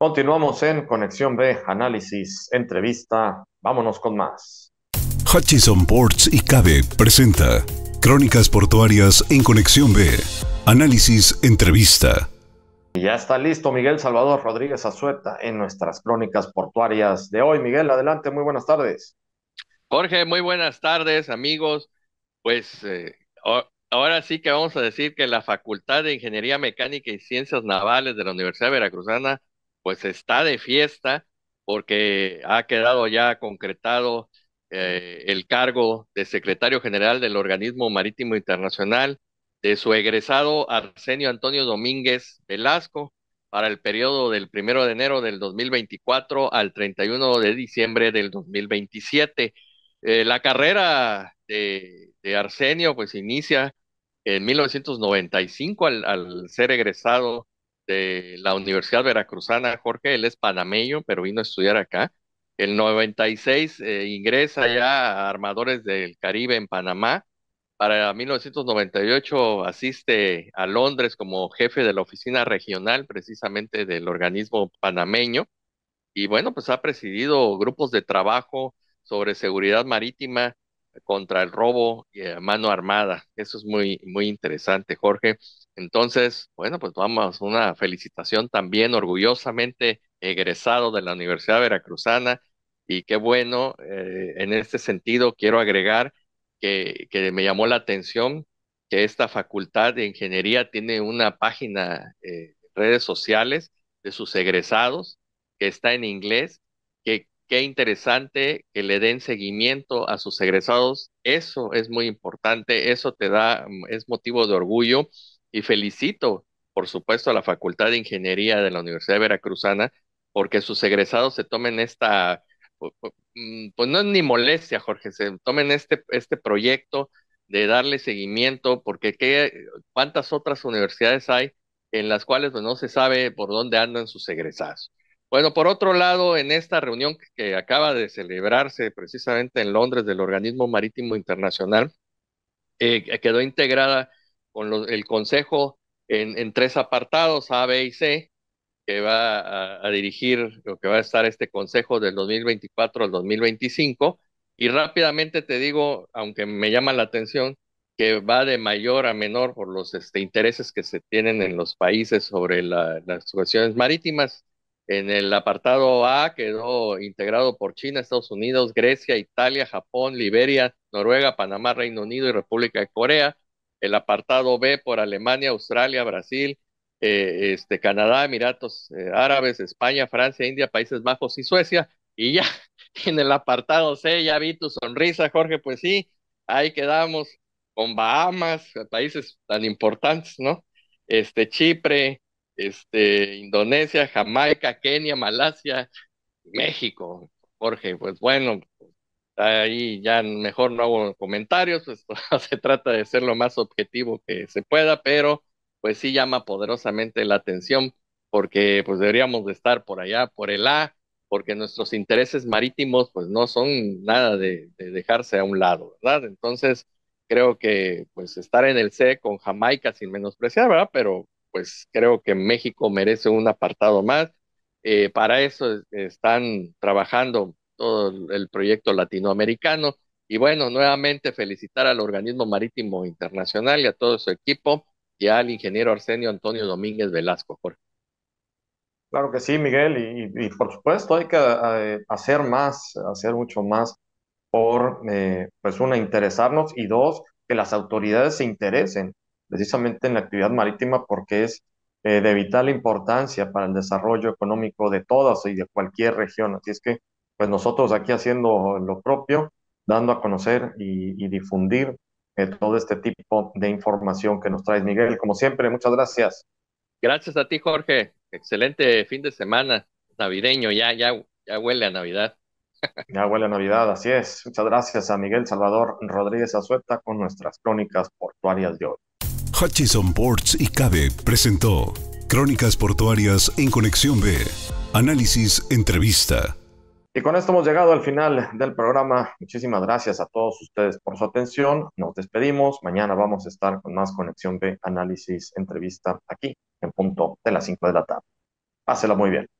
Continuamos en Conexión B, análisis, entrevista. Vámonos con más. Hutchison Ports y Cabe presenta Crónicas Portuarias en Conexión B. Análisis, entrevista. ya está listo Miguel Salvador Rodríguez Azueta en nuestras Crónicas Portuarias de hoy. Miguel, adelante, muy buenas tardes. Jorge, muy buenas tardes, amigos. Pues eh, ahora sí que vamos a decir que la Facultad de Ingeniería Mecánica y Ciencias Navales de la Universidad Veracruzana pues está de fiesta porque ha quedado ya concretado eh, el cargo de secretario general del Organismo Marítimo Internacional de su egresado Arsenio Antonio Domínguez Velasco para el periodo del primero de enero del 2024 al 31 de diciembre del 2027. Eh, la carrera de, Arsenio pues inicia en 1995 al, al ser egresado de la Universidad Veracruzana, Jorge, él es panameño, pero vino a estudiar acá. El 96 eh, ingresa ya a Armadores del Caribe en Panamá. Para 1998 asiste a Londres como jefe de la oficina regional precisamente del organismo panameño. Y bueno, pues ha presidido grupos de trabajo sobre seguridad marítima, contra el robo y mano armada. Eso es muy, muy interesante, Jorge. Entonces, bueno, pues vamos, una felicitación también orgullosamente egresado de la Universidad Veracruzana y qué bueno, eh, en este sentido quiero agregar que, que, me llamó la atención que esta facultad de ingeniería tiene una página eh, redes sociales de sus egresados que está en inglés qué interesante que le den seguimiento a sus egresados. Eso es muy importante, eso te da, mm, es motivo de orgullo y felicito, por supuesto, a la Facultad de Ingeniería de la Universidad Veracruzana porque sus egresados se tomen esta, mm, pues no es ni molestia, Jorge, se tomen este, este proyecto de darle seguimiento, porque ¿qué, cuántas otras universidades hay en las cuales pues, no se sabe por dónde andan sus egresados. Bueno, por otro lado, en esta reunión que acaba de celebrarse precisamente en Londres del Organismo Marítimo Internacional, eh, quedó integrada con el Consejo en, tres apartados, A, B y C, que va a, dirigir lo que va a estar este Consejo del 2024 al 2025. Y rápidamente te digo, aunque me llama la atención, que va de mayor a menor por los este, intereses que se tienen en los países sobre las cuestiones marítimas. En el apartado A quedó integrado por China, Estados Unidos, Grecia, Italia, Japón, Liberia, Noruega, Panamá, Reino Unido y República de Corea. El apartado B por Alemania, Australia, Brasil, eh, este, Canadá, Emiratos eh, Árabes, España, Francia, India, Países Bajos y Suecia. Y ya en el apartado C, ya vi tu sonrisa, Jorge, pues sí, ahí quedamos con Bahamas, países tan importantes, ¿no? Este, Chipre, este, Indonesia, Jamaica, Kenia, Malasia, México. Jorge, pues bueno, ahí ya mejor no hago comentarios, pues se trata de ser lo más objetivo que se pueda, pero pues sí llama poderosamente la atención porque pues deberíamos de estar por allá, por el A, porque nuestros intereses marítimos pues no son nada de, dejarse a un lado, ¿verdad? Entonces creo que pues estar en el C con Jamaica sin menospreciar, ¿verdad? Pero pues creo que México merece un apartado más. Eh, para eso están trabajando todo el proyecto latinoamericano. Y bueno, nuevamente felicitar al Organismo Marítimo Internacional y a todo su equipo y al ingeniero Arsenio Antonio Domínguez Velasco, Claro que sí, Miguel, y, por supuesto hay que eh, hacer más, hacer mucho más por, eh, pues una, interesarnos y dos, que las autoridades se interesen precisamente en la actividad marítima porque es eh, de vital importancia para el desarrollo económico de todas y de cualquier región. Así es que, pues nosotros aquí haciendo lo propio, dando a conocer y, difundir eh, todo este tipo de información que nos traes, Miguel. Como siempre, muchas gracias. Gracias a ti, Jorge. Excelente fin de semana navideño. Ya, ya, ya huele a Navidad. Ya huele a Navidad, así es. Muchas gracias a Miguel Salvador Rodríguez Azueta con nuestras crónicas portuarias de hoy. Hutchison Ports y Cabe presentó Crónicas Portuarias en Conexión B. Análisis, entrevista. Y con esto hemos llegado al final del programa. Muchísimas gracias a todos ustedes por su atención. Nos despedimos. Mañana vamos a estar con más Conexión B, análisis, entrevista aquí en punto de las 5 de la tarde. Pásela muy bien.